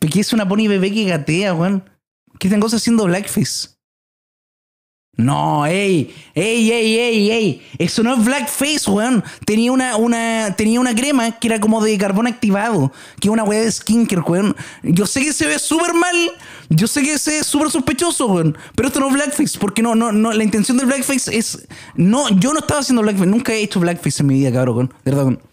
¿Qué es una pony bebé que gatea, weón? ¿Qué están cosas haciendo blackface? No, ey, ey, ey, ey, ey. Eso no es blackface, weón. Tenía una, una, tenía una crema que era como de carbón activado. Que es una weá de skinker, weón. Yo sé que se ve súper mal. Yo sé que se ve súper sospechoso, weón. Pero esto no es blackface. Porque no, no, no. La intención del blackface es. No, yo no estaba haciendo blackface. Nunca he hecho blackface en mi vida, cabrón, weón. De verdad, weón.